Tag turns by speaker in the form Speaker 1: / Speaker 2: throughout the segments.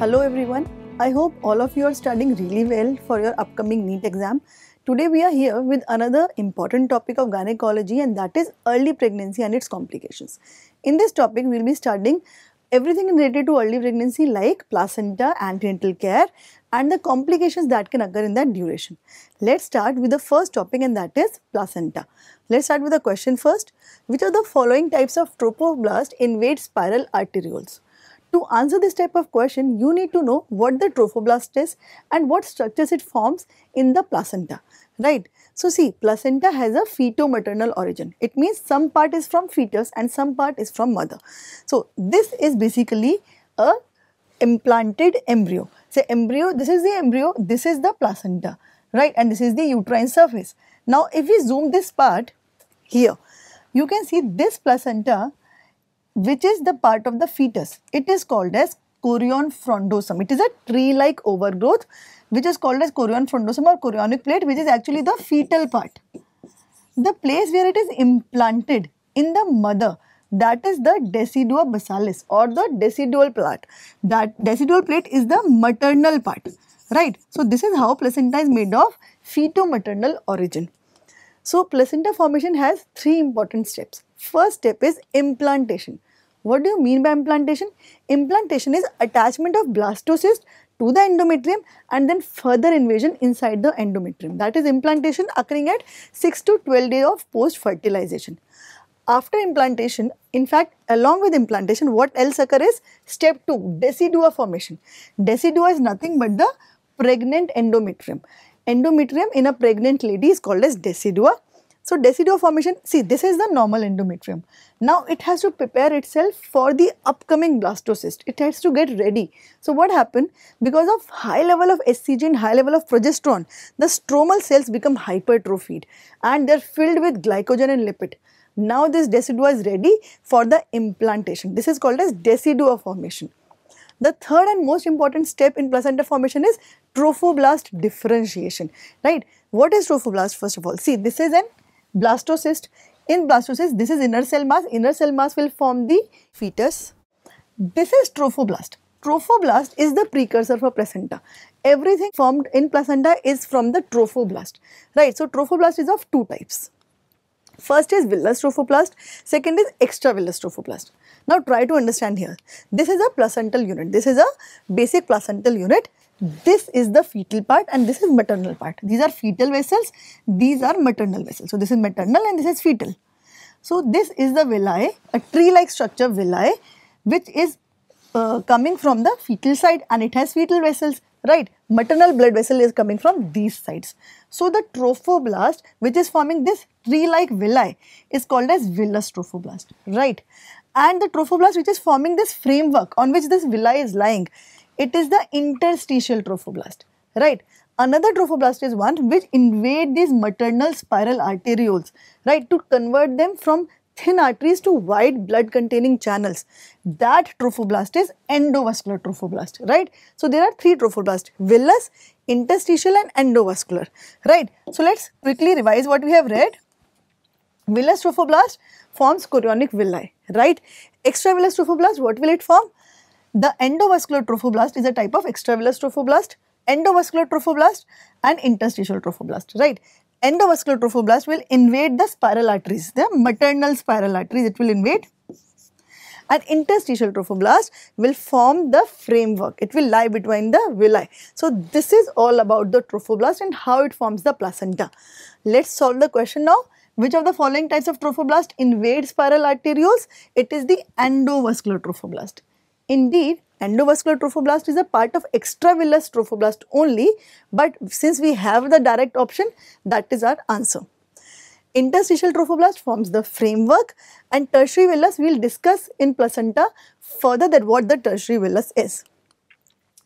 Speaker 1: Hello everyone. I hope all of you are studying really well for your upcoming NEET exam. Today we are here with another important topic of gynecology and that is early pregnancy and its complications. In this topic we will be studying everything related to early pregnancy like placenta, antenatal care and the complications that can occur in that duration. Let's start with the first topic and that is placenta. Let's start with a question first. Which of the following types of trophoblast invade spiral arterioles? To answer this type of question, you need to know what the trophoblast is and what structures it forms in the placenta, right? So see, placenta has a feto-maternal origin. It means some part is from fetus and some part is from mother. So this is basically a implanted embryo. Say embryo, this is the embryo, this is the placenta, right? And this is the uterine surface. Now if we zoom this part here, you can see this placenta which is the part of the fetus. It is called as chorion frondosum. It is a tree-like overgrowth which is called as chorion frondosum or chorionic plate which is actually the fetal part. The place where it is implanted in the mother that is the decidua basalis or the decidual plate. That decidual plate is the maternal part, right? So this is how placenta is made of feto-maternal origin. So placenta formation has three important steps. First step is implantation. What do you mean by implantation? Implantation is attachment of blastocyst to the endometrium and then further invasion inside the endometrium. That is implantation occurring at 6 to 12 days of post-fertilization. After implantation, in fact, along with implantation, what else occurs is step 2, decidua formation. Decidua is nothing but the pregnant endometrium. Endometrium in a pregnant lady is called as decidua so decidua formation, see this is the normal endometrium. Now it has to prepare itself for the upcoming blastocyst. It has to get ready. So what happened? Because of high level of SCG and high level of progesterone, the stromal cells become hypertrophied and they're filled with glycogen and lipid. Now this decidua is ready for the implantation. This is called as decidua formation. The third and most important step in placenta formation is trophoblast differentiation, right? What is trophoblast first of all? See, this is an blastocyst. In blastocyst, this is inner cell mass. Inner cell mass will form the fetus. This is trophoblast. Trophoblast is the precursor for placenta. Everything formed in placenta is from the trophoblast. Right, so trophoblast is of two types. First is villus trophoplast, second is extravillus trophoplast. Now try to understand here. This is a placental unit. This is a basic placental unit. This is the fetal part and this is maternal part. These are fetal vessels. These are maternal vessels. So this is maternal and this is fetal. So this is the villi, a tree-like structure villi, which is uh, coming from the fetal side and it has fetal vessels right? Maternal blood vessel is coming from these sides. So the trophoblast which is forming this tree-like villi is called as villus trophoblast, right? And the trophoblast which is forming this framework on which this villi is lying, it is the interstitial trophoblast, right? Another trophoblast is one which invade these maternal spiral arterioles, right, to convert them from thin arteries to wide blood containing channels. That trophoblast is endovascular trophoblast, right? So there are three trophoblasts, villus, interstitial and endovascular, right? So let's quickly revise what we have read. Villus trophoblast forms chorionic villi, right? Extravillus trophoblast, what will it form? The endovascular trophoblast is a type of extravillus trophoblast endovascular trophoblast and interstitial trophoblast, right? endovascular trophoblast will invade the spiral arteries, the maternal spiral arteries, it will invade. And interstitial trophoblast will form the framework, it will lie between the villi. So, this is all about the trophoblast and how it forms the placenta. Let's solve the question now. Which of the following types of trophoblast invade spiral arterioles? It is the endovascular trophoblast. Indeed, endovascular trophoblast is a part of extravillous trophoblast only but since we have the direct option that is our answer. Interstitial trophoblast forms the framework and tertiary villus we will discuss in placenta further that what the tertiary villus is.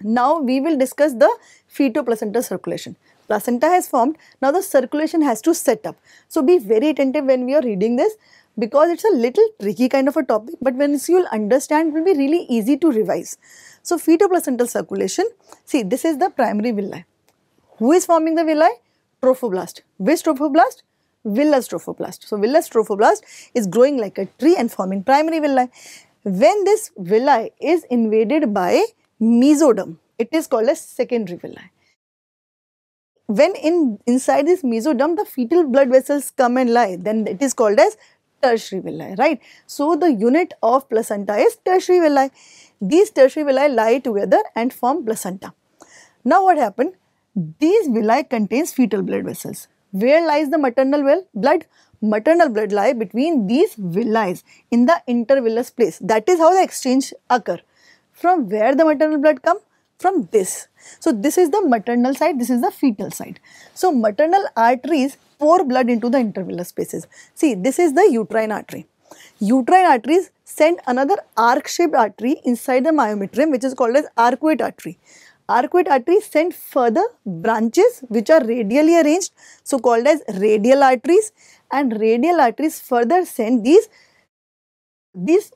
Speaker 1: Now we will discuss the fetoplacenta circulation. Placenta has formed, now the circulation has to set up. So be very attentive when we are reading this because it's a little tricky kind of a topic but once you'll understand it will be really easy to revise. So fetoplacental circulation, see this is the primary villi. Who is forming the villi? Trophoblast. Which trophoblast? Villus trophoblast. So villus trophoblast is growing like a tree and forming primary villi. When this villi is invaded by mesoderm, it is called as secondary villi when in inside this mesoderm the fetal blood vessels come and lie then it is called as tertiary villi, right. So, the unit of placenta is tertiary villi. These tertiary villi lie together and form placenta. Now, what happened? These villi contains fetal blood vessels. Where lies the maternal well? Blood? Maternal blood lie between these villi in the intervillous place. That is how the exchange occur. From where the maternal blood come? from this. So this is the maternal side, this is the fetal side. So maternal arteries pour blood into the intervillous spaces. See, this is the uterine artery. Uterine arteries send another arc-shaped artery inside the myometrium which is called as arcuate artery. Arcuate artery send further branches which are radially arranged so called as radial arteries and radial arteries further send these, these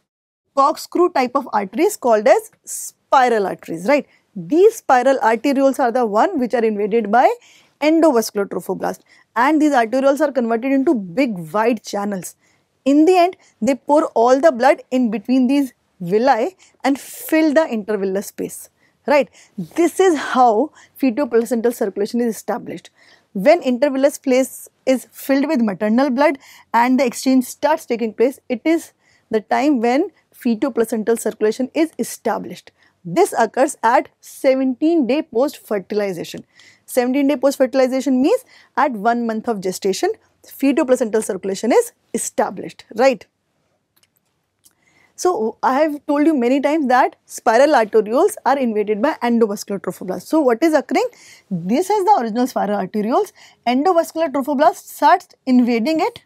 Speaker 1: corkscrew type of arteries called as spiral arteries, right? These spiral arterioles are the one which are invaded by endovascular trophoblast and these arterioles are converted into big wide channels. In the end, they pour all the blood in between these villi and fill the intervillar space. Right? This is how fetoplacental circulation is established. When intervillar space is filled with maternal blood and the exchange starts taking place, it is the time when fetoplacental circulation is established. This occurs at 17 day post fertilization. 17 day post fertilization means at 1 month of gestation fetal placental circulation is established, right? So, I have told you many times that spiral arterioles are invaded by endovascular trophoblasts. So, what is occurring? This is the original spiral arterioles. Endovascular trophoblast starts invading it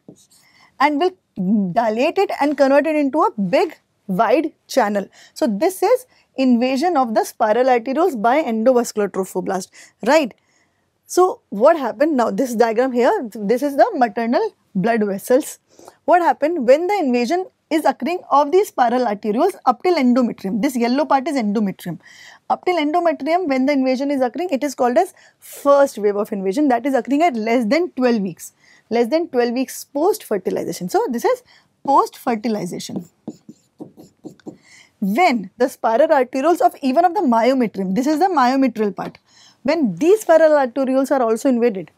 Speaker 1: and will dilate it and convert it into a big wide channel. So, this is invasion of the spiral arterioles by endovascular trophoblast, right? So what happened now, this diagram here, this is the maternal blood vessels. What happened when the invasion is occurring of these spiral arterioles up till endometrium. This yellow part is endometrium. Up till endometrium, when the invasion is occurring, it is called as first wave of invasion that is occurring at less than 12 weeks, less than 12 weeks post fertilization. So, this is post fertilization when the spiral arterioles of even of the myometrium, this is the myometrial part, when these spiral arterioles are also invaded,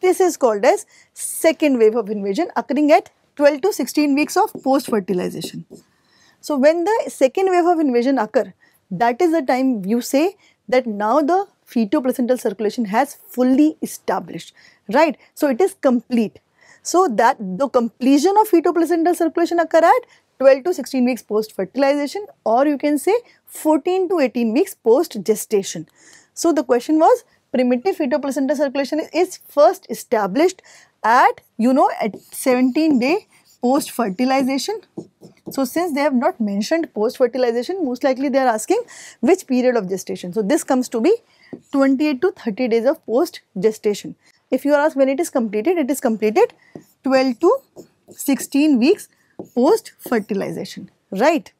Speaker 1: this is called as second wave of invasion occurring at 12 to 16 weeks of post-fertilization. So when the second wave of invasion occur, that is the time you say that now the fetoplacental placental circulation has fully established, right? So it is complete. So that the completion of fetoplacental placental circulation occur at 12 to 16 weeks post fertilization or you can say 14 to 18 weeks post gestation. So, the question was primitive fetal placental circulation is first established at you know at 17 day post fertilization. So, since they have not mentioned post fertilization most likely they are asking which period of gestation. So, this comes to be 28 to 30 days of post gestation. If you are asked when it is completed, it is completed 12 to 16 weeks post fertilization, right?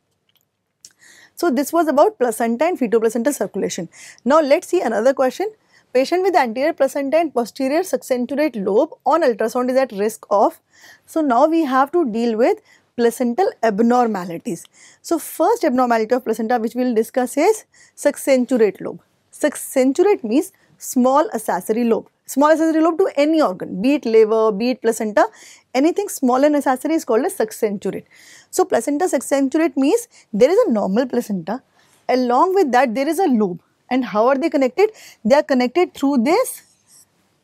Speaker 1: So this was about placenta and fetoplacental circulation. Now let's see another question. Patient with anterior placenta and posterior succenturate lobe on ultrasound is at risk of. So now we have to deal with placental abnormalities. So first abnormality of placenta which we will discuss is succenturate lobe. Succenturate means small accessory lobe. Small accessory lobe to any organ, be it liver, be it placenta, anything small and accessory is called a succenturate. So, placenta succenturate means there is a normal placenta, along with that there is a lobe and how are they connected? They are connected through this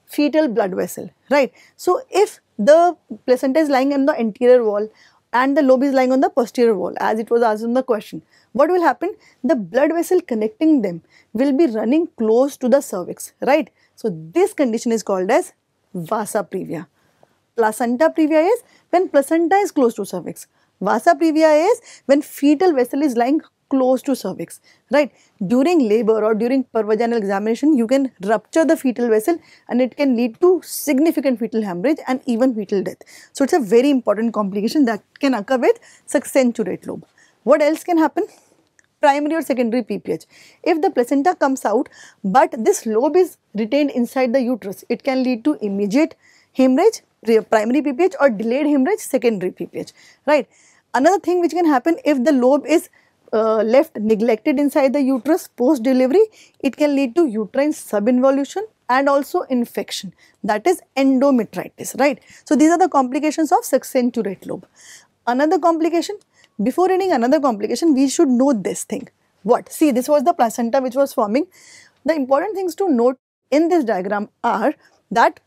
Speaker 1: fetal blood vessel, right. So, if the placenta is lying on the anterior wall and the lobe is lying on the posterior wall as it was asked in the question what will happen? The blood vessel connecting them will be running close to the cervix, right? So this condition is called as vasa previa. Placenta previa is when placenta is close to cervix. Vasa previa is when fetal vessel is lying close to cervix, right? During labor or during pervaginal examination, you can rupture the fetal vessel and it can lead to significant fetal hemorrhage and even fetal death. So, it's a very important complication that can occur with succenturate lobe. What else can happen? Primary or secondary PPH. If the placenta comes out but this lobe is retained inside the uterus, it can lead to immediate hemorrhage, primary PPH or delayed hemorrhage, secondary PPH, right. Another thing which can happen if the lobe is uh, left neglected inside the uterus post delivery, it can lead to uterine subinvolution and also infection that is endometritis, right. So, these are the complications of succinturate lobe. Another complication before any another complication, we should know this thing. What? See, this was the placenta which was forming. The important things to note in this diagram are that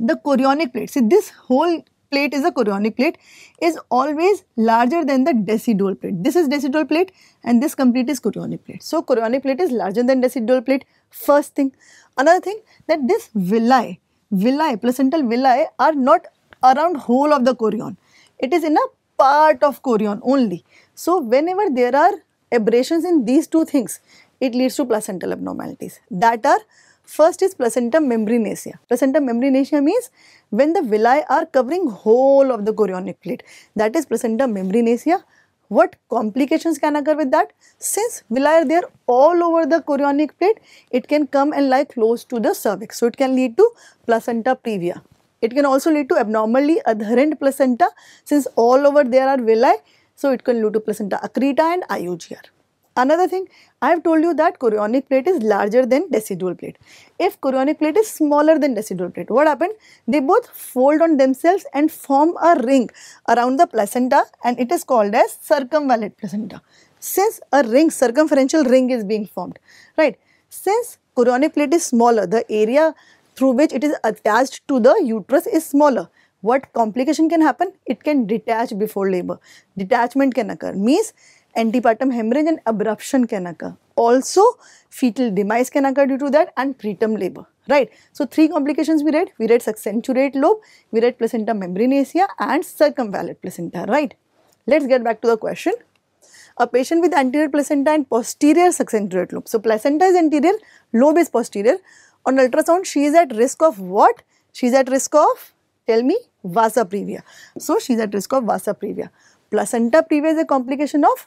Speaker 1: the chorionic plate, see this whole plate is a chorionic plate, is always larger than the decidual plate. This is decidual plate and this complete is chorionic plate. So, chorionic plate is larger than decidual plate, first thing. Another thing that this villi, villi, placental villi are not around whole of the chorion. It is in a part of chorion only. So whenever there are aberrations in these two things, it leads to placental abnormalities that are First is placenta membranacia. Placenta membranacia means when the villi are covering whole of the chorionic plate. That is placenta membranacia. What complications can occur with that? Since villi are there all over the chorionic plate, it can come and lie close to the cervix. So, it can lead to placenta previa. It can also lead to abnormally adherent placenta since all over there are villi. So, it can lead to placenta accreta and IUGR. Another thing, I have told you that chorionic plate is larger than decidual plate. If chorionic plate is smaller than decidual plate, what happened? They both fold on themselves and form a ring around the placenta and it is called as circumvallate placenta. Since a ring, circumferential ring is being formed, right? Since chorionic plate is smaller, the area through which it is attached to the uterus is smaller. What complication can happen? It can detach before labor. Detachment can occur means antepartum hemorrhage and abruption can occur. Also fetal demise can occur due to that and preterm labor right. So, three complications we read, we read succenturate lobe, we read placenta membranacea and circumvallate placenta, right. Let us get back to the question. A patient with anterior placenta and posterior succenturate lobe. So, placenta is anterior, lobe is posterior on ultrasound, she is at risk of what? She is at risk of, tell me, vasa previa. So, she is at risk of vasa previa. Placenta previa is a complication of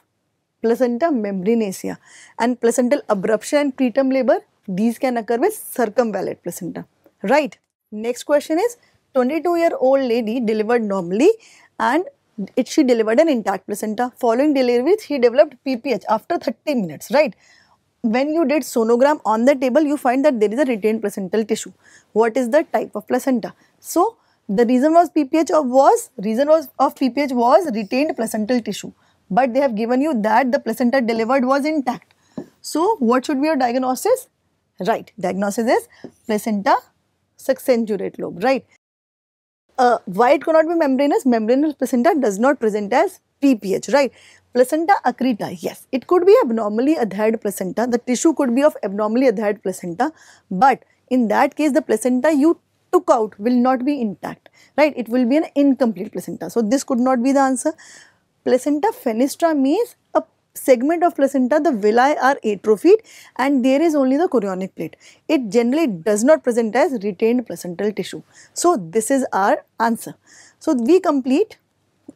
Speaker 1: placenta membranacia and placental abruption and preterm labor, these can occur with circumvallate placenta, right? Next question is 22 year old lady delivered normally and it, she delivered an intact placenta. Following delivery, she developed PPH after 30 minutes, right? when you did sonogram on the table, you find that there is a retained placental tissue. What is the type of placenta? So, the reason was PPH of was, reason was of PPH was retained placental tissue. But they have given you that the placenta delivered was intact. So, what should be your diagnosis? Right, diagnosis is placenta succenturiate lobe, right. Uh, why it cannot be membranous? Membranous placenta does not present as PPH, right? Placenta accreta, yes, it could be abnormally adhered placenta. The tissue could be of abnormally adhered placenta, but in that case, the placenta you took out will not be intact, right? It will be an incomplete placenta. So, this could not be the answer. Placenta fenestra means a segment of placenta, the villi are atrophied and there is only the chorionic plate. It generally does not present as retained placental tissue. So, this is our answer. So, we complete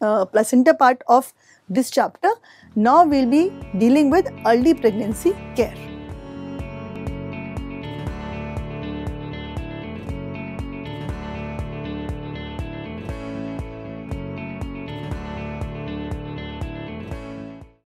Speaker 1: uh, placenta part of this chapter. Now we will be dealing with early pregnancy care.